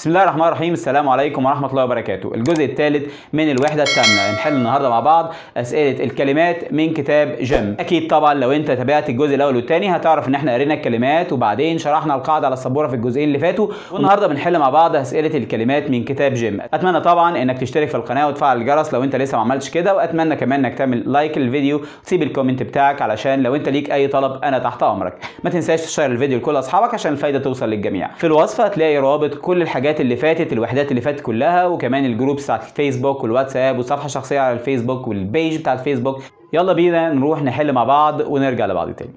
بسم الله الرحمن الرحيم السلام عليكم ورحمه الله وبركاته الجزء الثالث من الوحده الثامنه نحل النهارده مع بعض اسئله الكلمات من كتاب جيم اكيد طبعا لو انت تابعت الجزء الاول والثاني هتعرف ان احنا قرينا الكلمات وبعدين شرحنا القاعده على السبوره في الجزئين اللي فاتوا والنهارده بنحل مع بعض اسئله الكلمات من كتاب جيم اتمنى طبعا انك تشترك في القناه وتفعل الجرس لو انت لسه ما عملتش كده واتمنى كمان انك تعمل لايك للفيديو وتسيب الكومنت بتاعك علشان لو انت ليك اي طلب انا تحت امرك ما تنساش تشير الفيديو لكل اصحابك عشان الفايده توصل للجميع في الوصف هتلاقي رابط كل الحاجات الحاجات اللي فاتت الوحدات اللي فاتت كلها وكمان الجروبس بتاعت الفيسبوك والواتساب والصفحه الشخصيه على الفيسبوك والبيج بتاع الفيسبوك يلا بينا نروح نحل مع بعض ونرجع لبعض تاني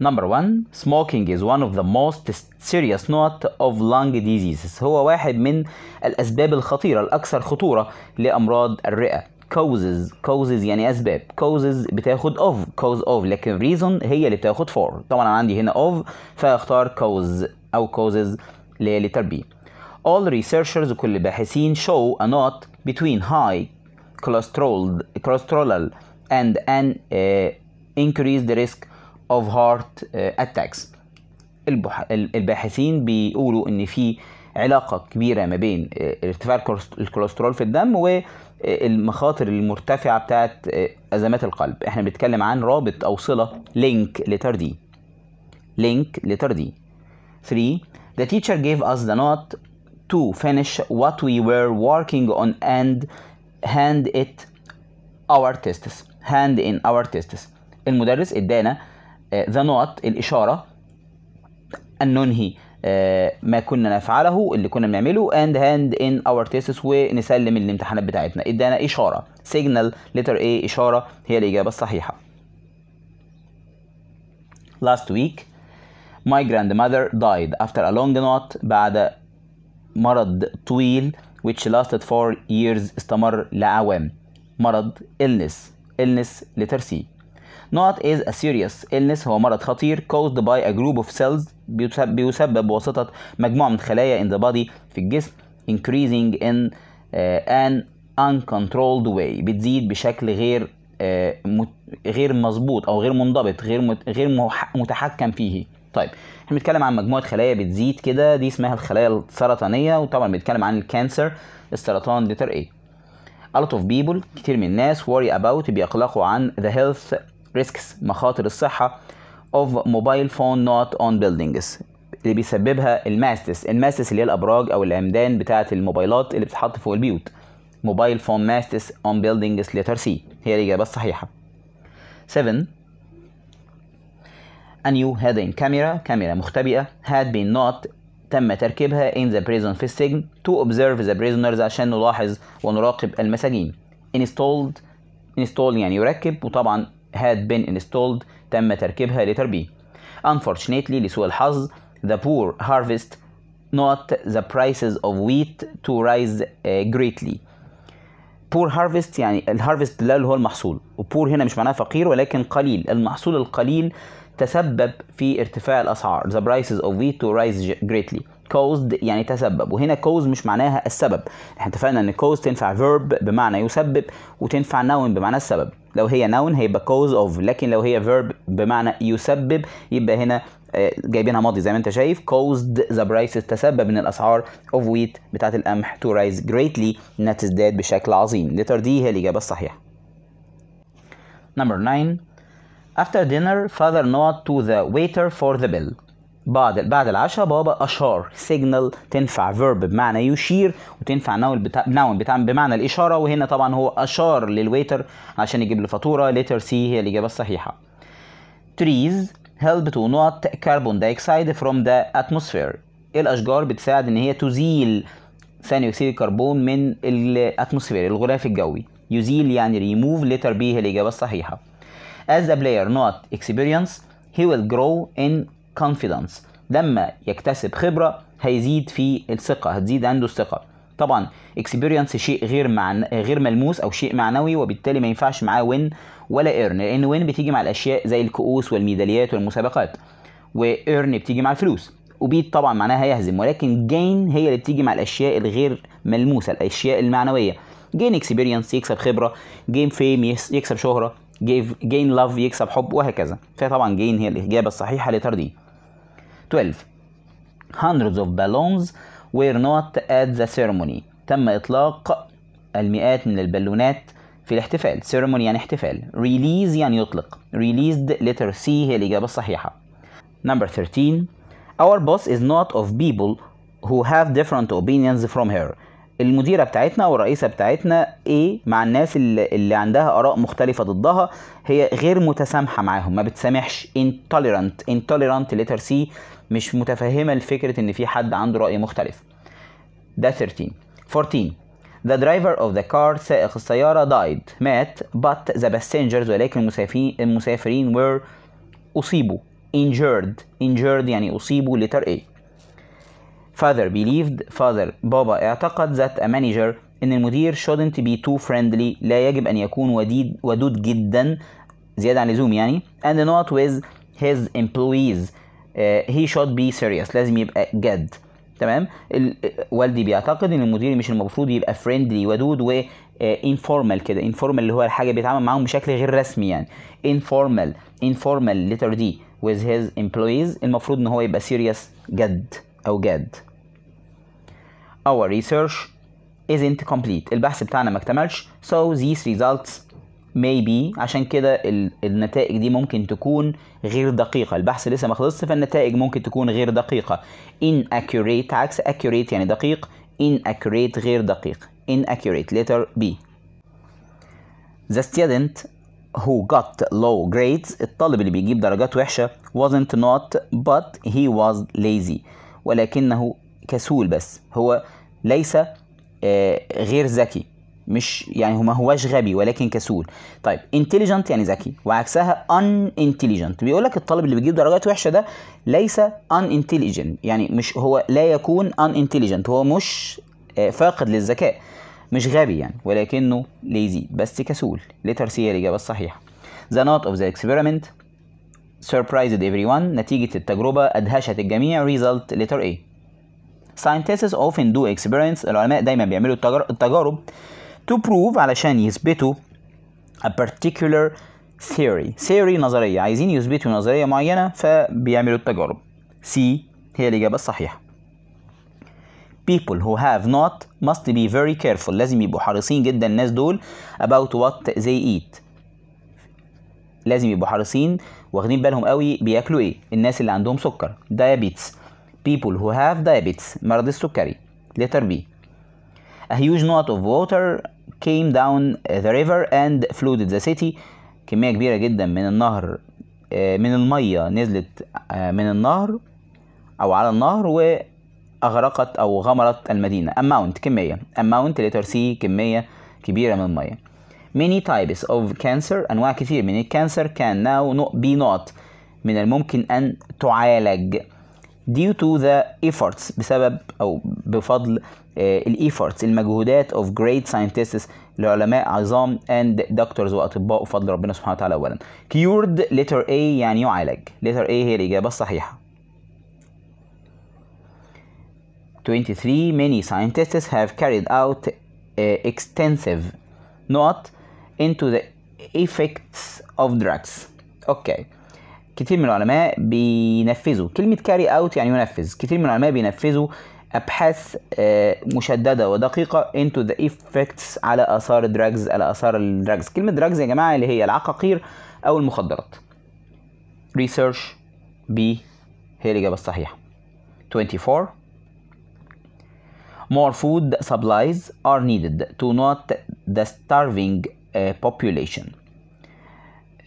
Number one, smoking is one of the most serious not of lung diseases. هو واحد من الأسباب الخطيرة الأكثر خطورة لأمراض الرئة. causes causes يعني أسباب causes بتاخد of cause of لكن reason هي اللي بتاخد for طبعا أنا عندي هنا of فاختار cause أو causes اللي هي للتربيه all researchers وكل الباحثين show a knot between high cholesterol cholesterol and an uh, increased risk of heart uh, attacks البح... الباحثين بيقولوا ان في علاقه كبيره ما بين uh, ارتفاع الكوليسترول في الدم والمخاطر uh, المرتفعه بتاعت uh, ازمات القلب احنا بنتكلم عن رابط او صله لينك لتر دي لينك لتر دي 3 The teacher gave us the knot to finish what we were working on and hand it our tests hand in our tests المدرس ادانا the note, الاشاره الننهي ما كنا نفعله اللي كنا بنعمله and hand in our tests ونسلم الامتحانات بتاعتنا ادانا اشاره signal letter A اشاره هي الاجابه الصحيحه last week my grandmother died after a long note. بعد مرض طويل which lasted for years استمر لأعوام مرض illness illness literacy not is a serious illness هو مرض خطير caused by a group of cells بيسبب, بواسطة مجموعة من خلايا in the body في الجسم increasing in uh, an uncontrolled way بتزيد بشكل غير uh, غير مظبوط او غير منضبط غير غير متحكم فيه طيب احنا بنتكلم عن مجموعه خلايا بتزيد كده دي اسمها الخلايا السرطانيه وطبعا بنتكلم عن الكانسر السرطان لتر ايه A lot of people كتير من الناس worry about بيقلقوا عن the health risks مخاطر الصحة of mobile phone not on buildings اللي بيسببها الماستس الماستس اللي هي الأبراج أو العمدان بتاعة الموبايلات اللي بتتحط فوق البيوت موبايل فون ماستس on buildings letter C هي الإجابة الصحيحة 7 A new hidden camera كاميرا مختبئة had been not تم تركيبها in the prison في السجن to observe the prisoners عشان نلاحظ ونراقب المساجين installed install يعني يركب وطبعا had been installed تم تركيبها لتربيه unfortunately لسوء الحظ the poor harvest not the prices of wheat to rise uh, greatly poor harvest يعني الهارفست ده اللي هو المحصول و poor هنا مش معناه فقير ولكن قليل المحصول القليل تسبب في ارتفاع الاسعار the prices of wheat to rise greatly caused يعني تسبب وهنا cause مش معناها السبب احنا اتفقنا ان cause تنفع verb بمعنى يسبب وتنفع noun بمعنى السبب لو هي noun هيبقى cause of لكن لو هي verb بمعنى يسبب يبقى هنا آه، جايبينها ماضي زي ما انت شايف caused the prices تسبب ان الاسعار of wheat بتاعت القمح to rise greatly انها تزداد بشكل عظيم letter D هي الاجابه الصحيحه number 9 After dinner father nod to the waiter for the bill بعد بعد العشاء بابا اشار سيجنال تنفع فيرب بمعنى يشير وتنفع noun بتاع نون بتاع بمعنى الاشاره وهنا طبعا هو اشار للويتر عشان يجيب له فاتوره letter سي هي الاجابه الصحيحه trees help to not carbon dioxide from the atmosphere الاشجار بتساعد ان هي تزيل ثاني اكسيد الكربون من الاتموسفير الغلاف الجوي يزيل يعني ريموف letter بي هي الاجابه الصحيحه as the player not experience he will grow in confidence لما يكتسب خبرة هيزيد في الثقة هتزيد عنده الثقة طبعا اكسبيرينس شيء غير معن... غير ملموس او شيء معنوي وبالتالي ما ينفعش معاه وين ولا ايرن لان وين بتيجي مع الاشياء زي الكؤوس والميداليات والمسابقات وايرن بتيجي مع الفلوس وبيت طبعا معناها يهزم ولكن جين هي اللي بتيجي مع الاشياء الغير ملموسه الاشياء المعنويه جين اكسبيرينس يكسب خبره جين فيم يكسب شهره جين لاف يكسب حب وهكذا فطبعا جين هي الإجابة الصحيحة لتر دي 12 hundreds of balloons were not at the ceremony تم إطلاق المئات من البالونات في الاحتفال ceremony يعني احتفال release يعني يطلق released letter C هي الإجابة الصحيحة number 13 our boss is not of people who have different opinions from her المديره بتاعتنا او الرئيسه بتاعتنا ايه مع الناس اللي, اللي عندها اراء مختلفه ضدها هي غير متسامحه معاهم ما بتسامحش intolerant intolerant letter سي مش متفهمه لفكره ان في حد عنده راي مختلف ده 13 14 The driver of the car سائق السيارة died مات but the passengers ولكن المسافرين المسافرين were أصيبوا injured injured يعني أصيبوا letter A Father believed father بابا اعتقد that a manager ان المدير shouldn't be too friendly لا يجب ان يكون وديد ودود جدا زياده عن اللزوم يعني and not with his employees uh, he should be serious لازم يبقى جد تمام والدي بيعتقد ان المدير مش المفروض يبقى فريندلي ودود و انفورمال uh, كده انفورمال اللي هو الحاجه بيتعامل معاهم بشكل غير رسمي يعني انفورمال انفورمال letter دي with his employees المفروض ان هو يبقى سيريس جد او جاد our research isn't complete البحث بتاعنا ما اكتملش so these results may be عشان كده ال... النتائج دي ممكن تكون غير دقيقة البحث لسه ما خلصش فالنتائج ممكن تكون غير دقيقة inaccurate عكس accurate يعني دقيق inaccurate غير دقيق inaccurate letter B The student who got low grades الطالب اللي بيجيب درجات وحشة wasn't not but he was lazy ولكنه كسول بس هو ليس آه، غير ذكي مش يعني هو ما هواش غبي ولكن كسول طيب انتليجنت يعني ذكي وعكسها ان انتليجنت بيقول لك الطالب اللي بيجيب درجات وحشه ده ليس ان انتليجنت يعني مش هو لا يكون ان انتليجنت هو مش آه، فاقد للذكاء مش غبي يعني ولكنه ليزي بس كسول سي هي الاجابه الصحيحه نوت اوف ذا اكسبيرمنت سربرايزد surprised ون نتيجة التجربة أدهشت الجميع ريزلت ليتر ايه scientists often do experiments العلماء دايما بيعملوا التجارب to prove علشان يثبتوا a particular theory theory نظرية عايزين يثبتوا نظرية معينة فبيعملوا التجارب C هي الإجابة الصحيحة people who have not must be very careful لازم يبقوا حريصين جدا الناس دول about what they eat لازم يبقوا حريصين واخدين بالهم قوي بياكلوا ايه الناس اللي عندهم سكر diabetes people who have diabetes مرض السكري letter B a huge knot of water came down the river and flooded the city كمية كبيرة جدا من النهر آه، من المية نزلت آه، من النهر أو على النهر وأغرقت أو غمرت المدينة amount كمية amount letter C كمية كبيرة من المية many types of cancer أنواع كثير من الكانسر can now be not من الممكن أن تعالج due to the efforts بسبب أو بفضل الافورتس المجهودات of great scientists لعلماء عظام and doctors واطباء بفضل ربنا سبحانه وتعالى اولا cured letter A يعني يعالج letter A هي الاجابه الصحيحه 23 many scientists have carried out uh, extensive not into the effects of drugs okay كتير من العلماء بينفذوا كلمة كاري اوت يعني ينفذ كتير من العلماء بينفذوا ابحاث آه، مشدده ودقيقه into the effects على اثار الدراجز على اثار الدراجز كلمه دراجز يا جماعه اللي هي العقاقير او المخدرات research بي هي الاجابه الصحيحه 24 more food supplies are needed to not the starving آه، population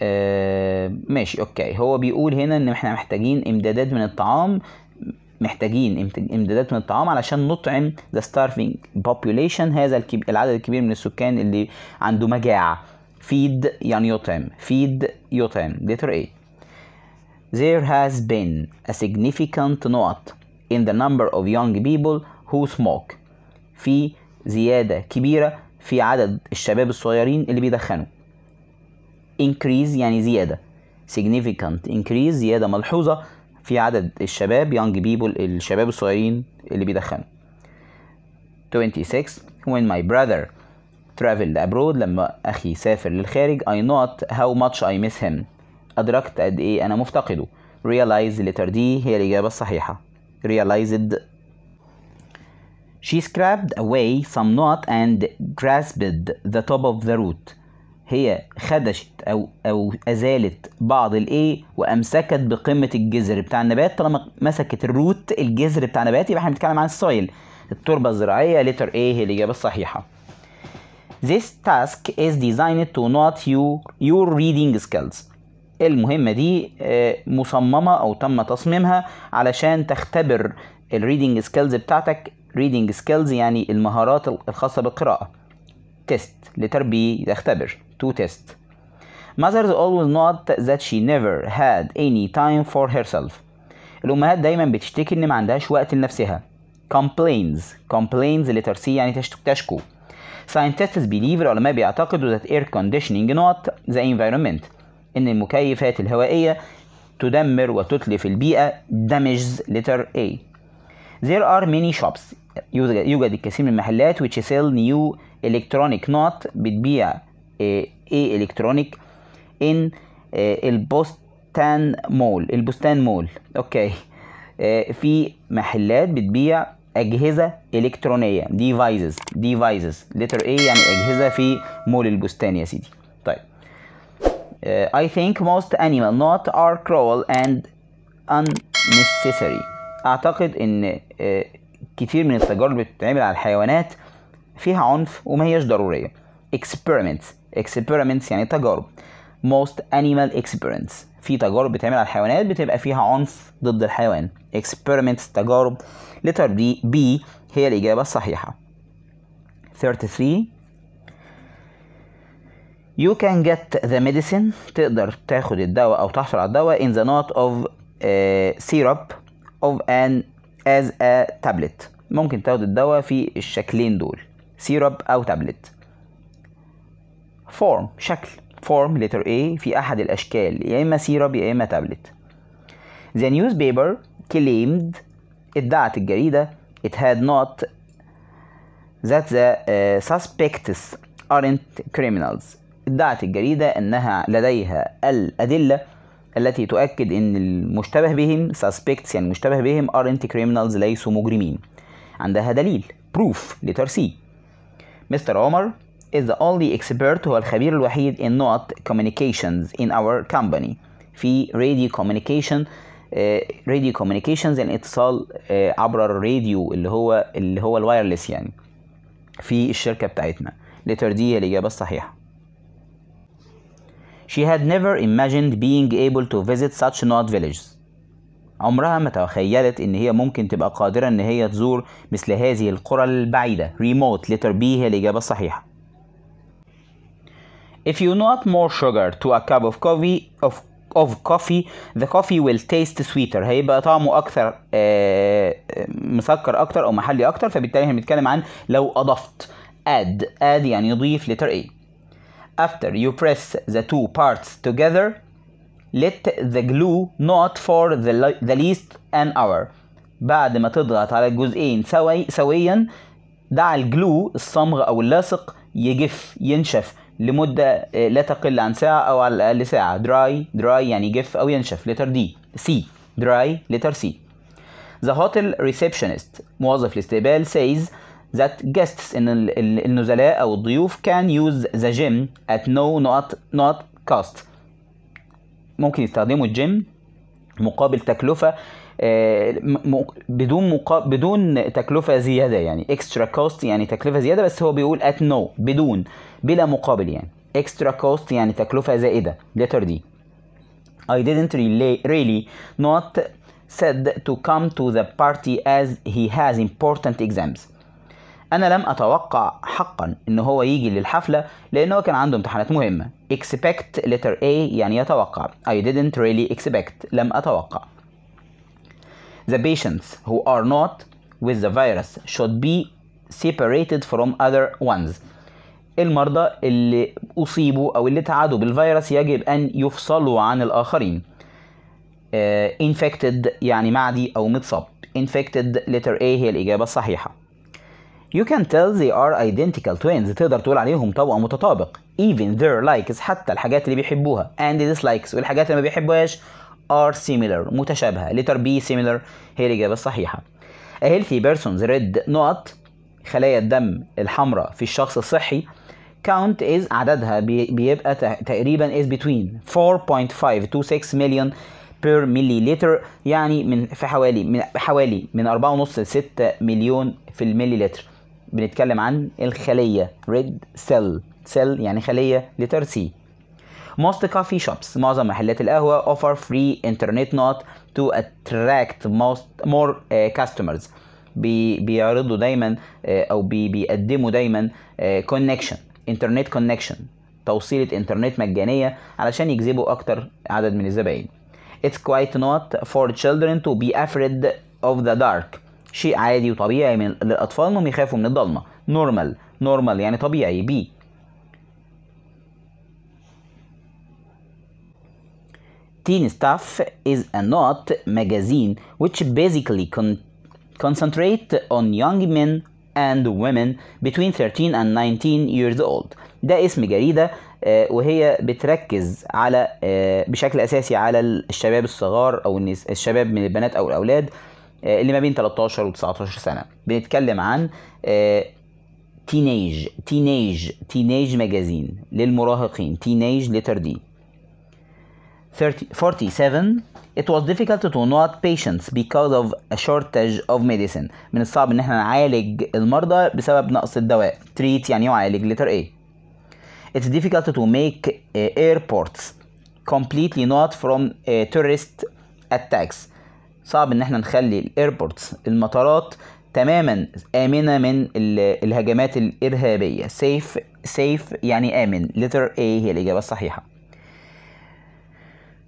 آه ماشي اوكي هو بيقول هنا ان احنا محتاجين امدادات من الطعام محتاجين امدادات من الطعام علشان نطعم ذا starving population هذا العدد الكبير من السكان اللي عنده مجاعة فيد يعني يطعم فيد يطعم letter A There has been a significant not in the number of young people who smoke في زيادة كبيرة في عدد الشباب الصغيرين اللي بيدخنوا increase يعني زيادة significant increase زيادة ملحوظة في عدد الشباب young people الشباب الصغيرين اللي بيدخنوا 26 when my brother traveled abroad لما أخي سافر للخارج I not how much I miss him أدركت قد إيه أنا مفتقده realize letter D هي الإجابة الصحيحة realized She scrapped away some knot and grasped the top of the root هي خدشت او او ازالت بعض الايه وامسكت بقمه الجذر بتاع النبات طالما مسكت الروت الجذر بتاع النبات يبقى احنا بنتكلم عن السويل التربه الزراعيه لتر ايه هي الاجابه الصحيحه This task is designed to not your, your reading skills. المهمة دي آه، مصممة أو تم تصميمها علشان تختبر reading skills بتاعتك reading skills يعني المهارات الخاصة بالقراءة تيست لتربية تختبر to test. Mothers always not that she never had any time for herself. الأمهات دايما بتشتكي إن ما عندهاش وقت لنفسها. complains complains letter C يعني تشكو. Scientists believe العلماء بيعتقدوا that air conditioning not the environment إن المكيفات الهوائية تدمر وتتلف البيئة damages letter A. There are many shops يوجد الكثير من المحلات which sell new electronic not بتبيع اي الكترونيك ان إيه، البوستان مول البستان مول اوكي إيه، في محلات بتبيع اجهزه الكترونيه ديفايسز ديفايسز لتر اي يعني اجهزه في مول البستان يا سيدي طيب إيه، I think most animal not are cruel and unnecessary اعتقد ان كتير من التجارب اللي بتتعمل على الحيوانات فيها عنف وما هيش ضروريه experiments experiments يعني تجارب most animal experiments في تجارب بتعمل على الحيوانات بتبقى فيها عنف ضد الحيوان experiments تجارب letter B, B هي الإجابة الصحيحة 33 You can get the medicine تقدر تاخد الدواء أو تحصل على الدواء in the not of uh, syrup of an as a tablet ممكن تاخد الدواء في الشكلين دول syrup أو تابلت form شكل form letter A في أحد الأشكال يا إما سيرب يا إما تابلت The newspaper claimed ادعت الجريدة it had not that the uh, suspects aren't criminals ادعت الجريدة أنها لديها الأدلة التي تؤكد أن المشتبه بهم suspects يعني المشتبه بهم aren't criminals ليسوا مجرمين عندها دليل proof letter C مستر عمر is the only expert هو الخبير الوحيد in not communications in our company في radio communication eh, radio communications يعني اتصال eh, عبر الراديو اللي هو اللي هو الوايرلس يعني في الشركة بتاعتنا letter D هي الإجابة الصحيحة She had never imagined being able to visit such not villages عمرها ما تخيلت ان هي ممكن تبقى قادرة ان هي تزور مثل هذه القرى البعيدة remote letter B هي الإجابة الصحيحة If you not more sugar to a cup of coffee of of coffee the coffee will taste sweeter هيبقى طعمه اكثر مسكر أكثر او محلي أكثر فبالتالي احنا بنتكلم عن لو اضفت add add يعني يضيف letter A after you press the two parts together let the glue not for the, the least an hour بعد ما تضغط على الجزئين سوي سويا دع الجلو الصمغ او اللاصق يجف ينشف لمدة آه، لا تقل عن ساعة أو على الأقل ساعة dry dry يعني جف أو ينشف letter D C dry letter C The hotel receptionist موظف الاستقبال says that guests إن النزلاء أو الضيوف can use the gym at no not not cost ممكن يستخدموا الجيم مقابل تكلفة آه، بدون مقاب بدون تكلفة زيادة يعني extra cost يعني تكلفة زيادة بس هو بيقول at no بدون بلا مقابل يعني extra cost يعني تكلفة زائدة letter D I didn't really, really not said to come to the party as he has important exams أنا لم أتوقع حقا إن هو يجي للحفلة لأن هو كان عنده امتحانات مهمة expect letter A يعني يتوقع I didn't really expect لم أتوقع The patients who are not with the virus should be separated from other ones المرضى اللي أصيبوا أو اللي تعادوا بالفيروس يجب أن يفصلوا عن الآخرين آه، infected يعني معدي أو متصاب infected letter A هي الإجابة الصحيحة You can tell they are identical twins تقدر تقول عليهم طوأ متطابق even their likes حتى الحاجات اللي بيحبوها and dislikes والحاجات اللي ما بيحبوهاش are similar متشابهة letter B similar هي الإجابة الصحيحة A healthy person's red not خلايا الدم الحمراء في الشخص الصحي count is عددها بيبقى تقريبا is between 6 million per milliliter يعني من في حوالي من حوالي من 4.5 ل 6 مليون في المليلتر بنتكلم عن الخلية red cell cell يعني خلية لتر سي most coffee shops معظم محلات القهوة offer free internet not to attract most more uh, customers بي بيعرضوا دايما uh, أو بي بيقدموا دايما كونكشن uh, connection انترنت كونكشن توصيلة انترنت مجانية علشان يجذبوا اكتر عدد من الزباين It's quite not for children to be afraid of the dark شيء عادي وطبيعي من للأطفال إنهم يخافوا من الضلمة normal normal يعني طبيعي بي Teen Stuff is a not magazine which basically con concentrate on young men and women between 13 and 19 years old ده اسم جريدة آه، وهي بتركز على آه، بشكل أساسي على الشباب الصغار أو الشباب من البنات أو الأولاد آه، اللي ما بين 13 و 19 سنة بنتكلم عن تينيج تينيج تينيج مجازين للمراهقين تينيج لتر دي 47 It was difficult to not patients because of a shortage of medicine من الصعب ان احنا نعالج المرضى بسبب نقص الدواء treat يعني يعالج letter A It's difficult to make uh, airports completely not from uh, tourist attacks صعب ان احنا نخلي الايربورتس المطارات تماما آمنة من الهجمات الإرهابية safe safe يعني آمن letter A هي الإجابة الصحيحة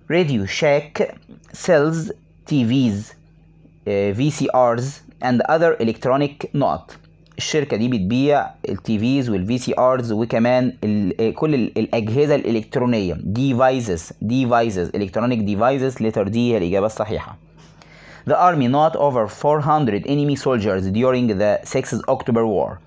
تي فيز sells TVs, eh, VCRs and other electronic نقط الشركة دي بتبيع التي فيز والفي سي ارز وكمان الـ إيه، كل الـ الأجهزة الإلكترونية devices ديفايزز electronic devices لتر دي هي الإجابة الصحيحة The army not over 400 enemy soldiers during the 6 October war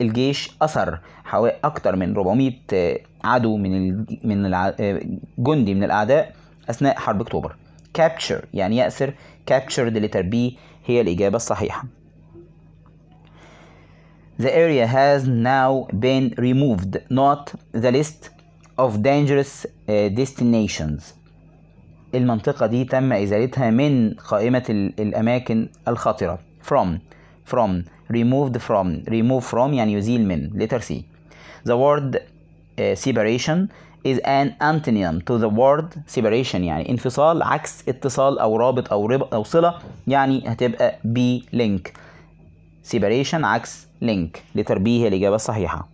الجيش أثر حوالي أكتر من 400 عدو من من آه، جندي من الأعداء أثناء حرب أكتوبر capture يعني يأسر captured letter B هي الإجابة الصحيحة The area has now been removed not the list of dangerous destinations المنطقة دي تم إزالتها من قائمة الأماكن الخطرة from from removed from remove from يعني يزيل من letter C the word separation is an antonym to the word separation يعني انفصال عكس اتصال او رابط او ربط او صله يعني هتبقى B link separation عكس link لتر B هي الاجابه الصحيحه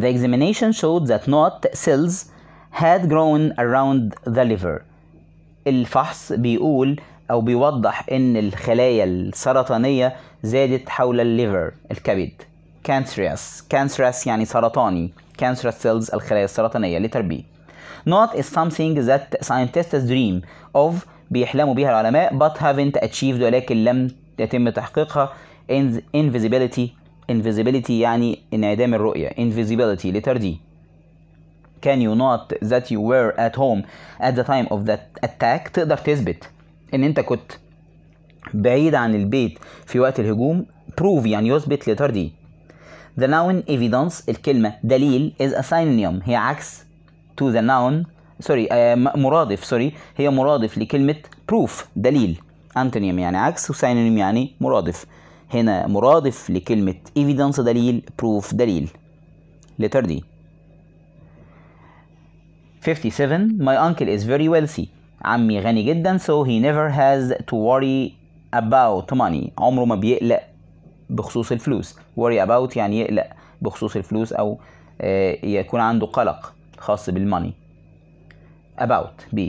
The examination showed that not cells had grown around the liver الفحص بيقول او بيوضح ان الخلايا السرطانيه زادت حول الليفر الكبد cancerous cancerous يعني سرطاني cancerous cells الخلايا السرطانية letter B not is something that scientists dream of بيحلموا بيها العلماء but haven't achieved ولكن لم يتم تحقيقها invisibility invisibility يعني انعدام الرؤية invisibility letter D can you not that you were at home at the time of that attack تقدر تثبت ان انت كنت بعيد عن البيت في وقت الهجوم prove يعني يثبت letter D The noun evidence الكلمة دليل is a synonym هي عكس to the noun uh, مرادف sorry هي مرادف لكلمة proof دليل antonym يعني عكس و synonym يعني مرادف هنا مرادف لكلمة evidence دليل proof دليل letter D 57 My uncle is very wealthy عمي غني جدا so he never has to worry about money عمره ما بيقلق بخصوص الفلوس worry about يعني يقلق بخصوص الفلوس أو آه، يكون عنده قلق خاص بالماني about b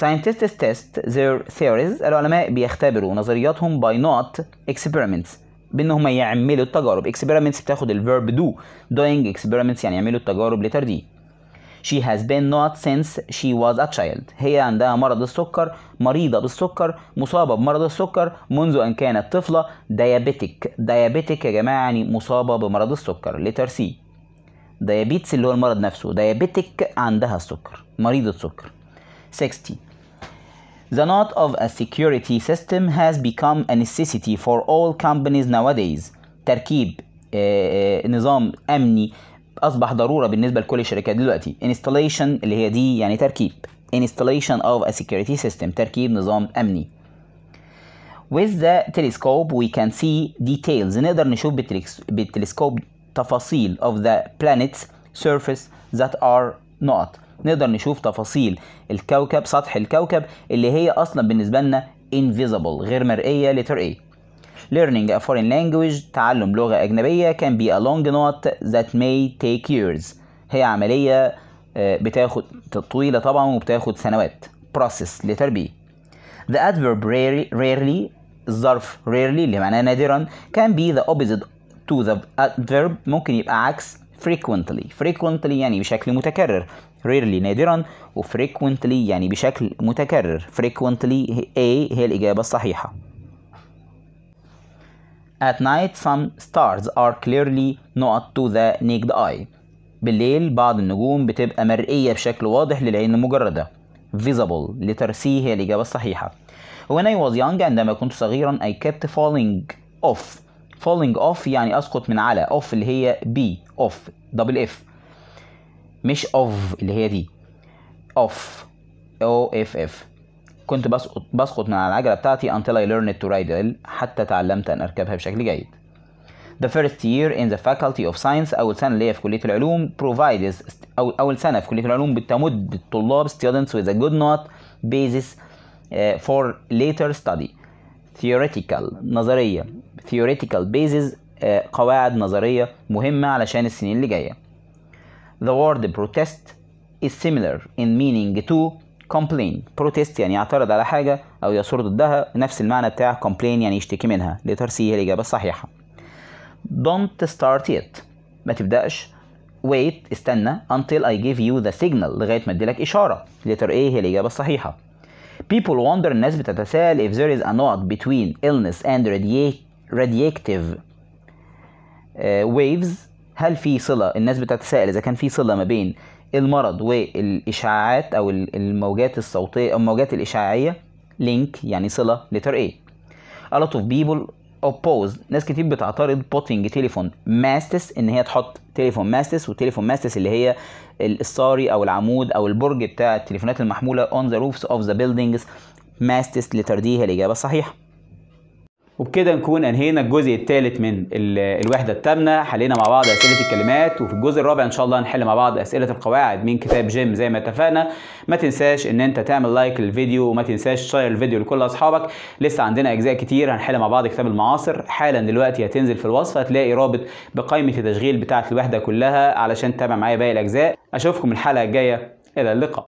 scientists test their theories العلماء بيختبروا نظرياتهم by not experiments بان هم يعملوا التجارب experiments بتاخد الفيرب do doing experiments يعني يعملوا التجارب لترديه she has been not since she was a child هي عندها مرض السكر مريضة بالسكر مصابة بمرض السكر منذ أن كانت طفلة diabetic diabetic يا جماعة يعني مصابة بمرض السكر letter C diabetes اللي هو المرض نفسه diabetic عندها السكر مريضة سكر 60 The not of a security system has become a necessity for all companies nowadays. تركيب نظام أمني اصبح ضروره بالنسبه لكل الشركات دلوقتي انستليشن اللي هي دي يعني تركيب انستليشن اوف ا سيكيورتي سيستم تركيب نظام امني with the telescope we can see details نقدر نشوف بالتلسكوب تفاصيل of the planets surface that are not نقدر نشوف تفاصيل الكوكب سطح الكوكب اللي هي اصلا بالنسبه لنا invisible غير مرئيه letter A learning a foreign language تعلم لغة أجنبية can be a long not that may take years هي عملية بتاخد طويلة طبعا وبتاخد سنوات process لتربية the adverb rarely, rarely الظرف rarely اللي معناه نادرا can be the opposite to the adverb ممكن يبقى عكس frequently frequently يعني بشكل متكرر rarely نادرا و frequently يعني بشكل متكرر frequently A هي الإجابة الصحيحة At night some stars are clearly not to the naked eye. بالليل بعض النجوم بتبقى مرئية بشكل واضح للعين المجردة. Visible لترسيه هي الإجابة الصحيحة. When I was young عندما كنت صغيرا I kept falling off. Falling off يعني أسقط من على off اللي هي B off double F مش off اللي هي دي off O F F كنت بسقط بسقط من على العجلة بتاعتي until I learned to ride حتى تعلمت أن أركبها بشكل جيد. The first year in the faculty of science أول سنة ليا في كلية العلوم provides أو أول سنة في كلية العلوم بتمد الطلاب students with a good not basis for later study. Theoretical نظرية theoretical basis قواعد نظرية مهمة علشان السنين اللي جاية. The word protest is similar in meaning to complain protest يعني يعترض على حاجة أو يصر ضدها نفس المعنى بتاع complain يعني يشتكي منها letter C هي الإجابة الصحيحة don't start yet ما تبدأش wait استنى until I give you the signal لغاية ما اديلك إشارة letter A هي الإجابة الصحيحة people wonder الناس بتتساءل if there is a knot between illness and radioactive uh, waves هل في صلة الناس بتتساءل إذا كان في صلة ما بين المرض والإشعاعات أو الموجات الصوتية أو الموجات الإشعاعية لينك يعني صلة لتر ايه A lot of people opposed. ناس كتير بتعترض بوتنج تليفون ماستس ان هي تحط تليفون ماستس والتليفون ماستس اللي هي الصاري او العمود او البرج بتاع التليفونات المحموله on the roofs of the buildings ماستس لتر دي هي الاجابه الصحيحه وبكده نكون انهينا الجزء الثالث من الوحده الثامنه حلينا مع بعض اسئله الكلمات وفي الجزء الرابع ان شاء الله هنحل مع بعض اسئله القواعد من كتاب جيم زي ما اتفقنا ما تنساش ان انت تعمل لايك للفيديو وما تنساش تشير الفيديو لكل اصحابك لسه عندنا اجزاء كتير هنحل مع بعض كتاب المعاصر حالا دلوقتي هتنزل في الوصف هتلاقي رابط بقائمه التشغيل بتاعه الوحده كلها علشان تتابع معايا باقي الاجزاء اشوفكم الحلقه الجايه الى اللقاء